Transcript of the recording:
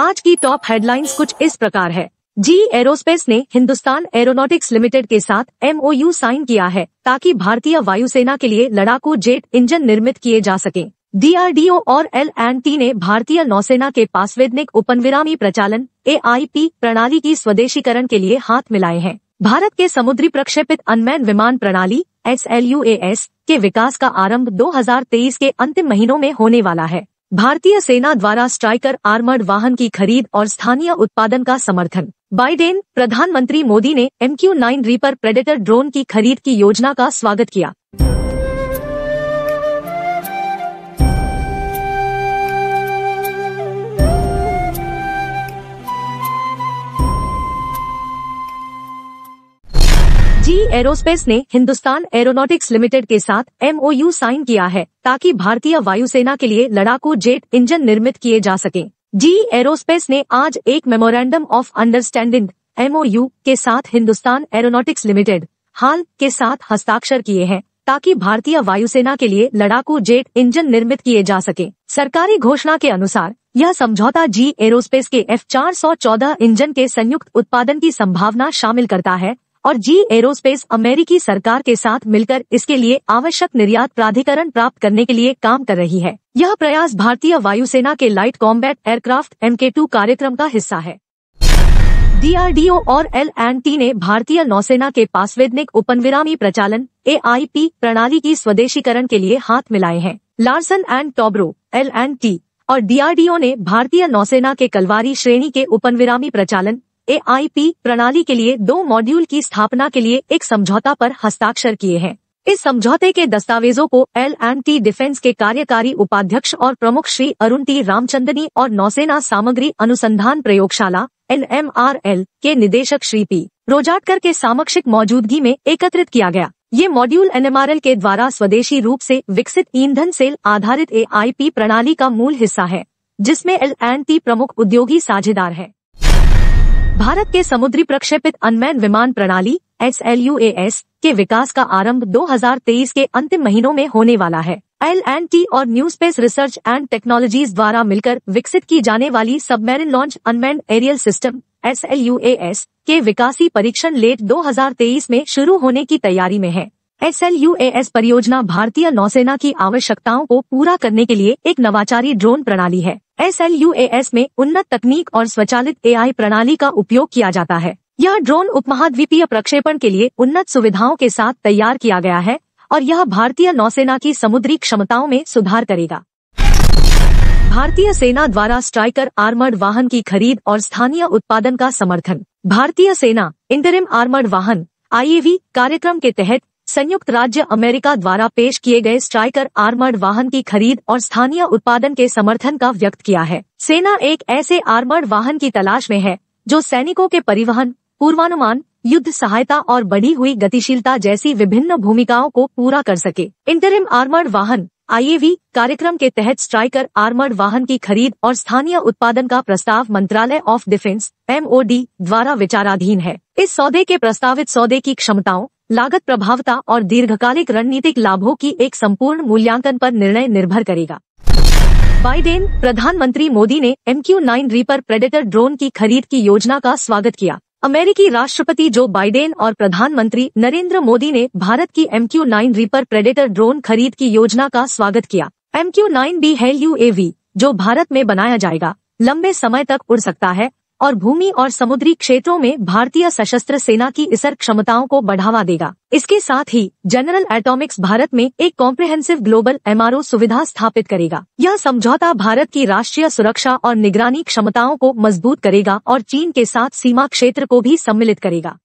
आज की top headlines कुछ इस प्रकार है जी एरोस्पेस ने हिंदुस्तान एरोनॉटिक्स लिमिटेड के साथ एमओयू साइन किया है ताकि भारतीय वायुसेना के लिए लड़ाकू जेट इंजन निर्मित किए जा सके डीआरडीओ और एल एंड टी ने भारतीय नौसेना के पासवेदनिक उपनविरामी प्रचालन ए प्रणाली की स्वदेशीकरण के लिए हाथ मिलाए हैं भारत के समुद्री प्रक्षेपित अनमैन विमान प्रणाली एस के विकास का आरंभ 2023 के अंतिम महीनों में होने वाला है भारतीय सेना द्वारा स्ट्राइकर आर्मर्ड वाहन की खरीद और स्थानीय उत्पादन का समर्थन बाइडेन प्रधानमंत्री मोदी ने M Q nine Reaper Predator drone की खरीद की योजना का स्वागत किया एरोस्पेस ने हिंदुस्तान एरोनॉटिक्स लिमिटेड के साथ एमओयू साइन किया है ताकि भारतीय वायुसेना के लिए लड़ाकू जेट इंजन निर्मित किए जा सके जी एरोस्पेस ने आज एक मेमोरेंडम ऑफ अंडरस्टैंडिंग एमओयू के साथ हिंदुस्तान एरोनॉटिक्स लिमिटेड हाल के साथ हस्ताक्षर किए हैं ताकि भारतीय वायुसेना के लिए लड़ाकू जेट इंजन निर्मित किए जा सके सरकारी घोषणा के अनुसार यह समझौता जी एरोस्पेस के एफ चार इंजन के संयुक्त उत्पादन की संभावना शामिल करता है और जी एरोस्पेस अमेरिकी सरकार के साथ मिलकर इसके लिए आवश्यक निर्यात प्राधिकरण प्राप्त करने के लिए काम कर रही है यह प्रयास भारतीय वायुसेना के लाइट कॉम्बैट एयरक्राफ्ट एम कार्यक्रम का हिस्सा है डीआरडीओ और एल एंड टी ने भारतीय नौसेना के पासवेदनिक उपनविरामी प्रचालन ए प्रणाली की स्वदेशीकरण के लिए हाथ मिलाए हैं Larsen and Toubro L and T और डीआरडीओ ने भारतीय नौसेना के कलवारी श्रेणी के उपनविरामी प्रचालन ए प्रणाली के लिए दो मॉड्यूल की स्थापना के लिए एक समझौता पर हस्ताक्षर किए हैं इस समझौते के दस्तावेजों को एल एंड टी डिफेंस के कार्यकारी उपाध्यक्ष और प्रमुख श्री अरुण टी रामचंदनी और नौसेना सामग्री अनुसंधान प्रयोगशाला एन एम आर एल के निदेशक श्री पी रोजाटकर के सामक्षिक मौजूदगी में एकत्रित किया गया ये मॉड्यूल एन के द्वारा स्वदेशी रूप से विकसित ईंधन सेल आधारित ए प्रणाली का मूल हिस्सा है जिसमें एल एंड टी प्रमुख उद्योगी साझेदार है भारत के समुद्री प्रक्षेपित अनमैन विमान प्रणाली एस के विकास का आरंभ 2023 के अंतिम महीनों में होने वाला है एल एंड टी और new space research and technologies द्वारा मिलकर विकसित की जाने वाली submarine launch unmanned aerial systems के विकासी परीक्षण लेट 2023 में शुरू होने की तैयारी में है एस परियोजना भारतीय नौसेना की आवश्यकताओं को पूरा करने के लिए एक नवाचारी ड्रोन प्रणाली है एस में उन्नत तकनीक और स्वचालित एआई प्रणाली का उपयोग किया जाता है यह ड्रोन उपमहाद्वीपीय प्रक्षेपण के लिए उन्नत सुविधाओं के साथ तैयार किया गया है और यह भारतीय नौसेना की समुद्री क्षमताओं में सुधार करेगा भारतीय सेना द्वारा स्ट्राइकर आर्मर्ड वाहन की खरीद और स्थानीय उत्पादन का समर्थन भारतीय सेना इंटरिम आर्मर्ड वाहन आई कार्यक्रम के तहत संयुक्त राज्य अमेरिका द्वारा पेश किए गए स्ट्राइकर आर्मर्ड वाहन की खरीद और स्थानीय उत्पादन के समर्थन का व्यक्त किया है सेना एक ऐसे आर्मर्ड वाहन की तलाश में है जो सैनिकों के परिवहन पूर्वानुमान युद्ध सहायता और बढ़ी हुई गतिशीलता जैसी विभिन्न भूमिकाओं को पूरा कर सके इंटरिम आर्मर्ड वाहन आईएवी कार्यक्रम के तहत स्ट्राइकर आर्मर्ड वाहन की खरीद और स्थानीय उत्पादन का प्रस्ताव मंत्रालय ऑफ डिफेंस एमओडी द्वारा विचाराधीन है इस सौदे के प्रस्तावित सौदे की क्षमताओं लागत प्रभावता और दीर्घकालिक रणनीतिक लाभों की एक संपूर्ण मूल्यांकन पर निर्णय निर्भर करेगा बाइडेन प्रधानमंत्री मोदी ने M Q nine Reaper Predator drone की खरीद की योजना का स्वागत किया अमेरिकी राष्ट्रपति जो बाइडेन और प्रधानमंत्री नरेंद्र मोदी ने भारत की M Q nine Reaper Predator drone खरीद की योजना का स्वागत किया एम क्यू नाइन बी है यू जो भारत में बनाया जाएगा लंबे समय तक उड़ सकता है और भूमि और समुद्री क्षेत्रों में भारतीय सशस्त्र सेना की इसर क्षमताओं को बढ़ावा देगा इसके साथ ही जनरल एटॉमिक्स भारत में एक कॉम्प्रिहेंसिव ग्लोबल एमआरओ सुविधा स्थापित करेगा यह समझौता भारत की राष्ट्रीय सुरक्षा और निगरानी क्षमताओं को मजबूत करेगा और चीन के साथ सीमा क्षेत्र को भी सम्मिलित करेगा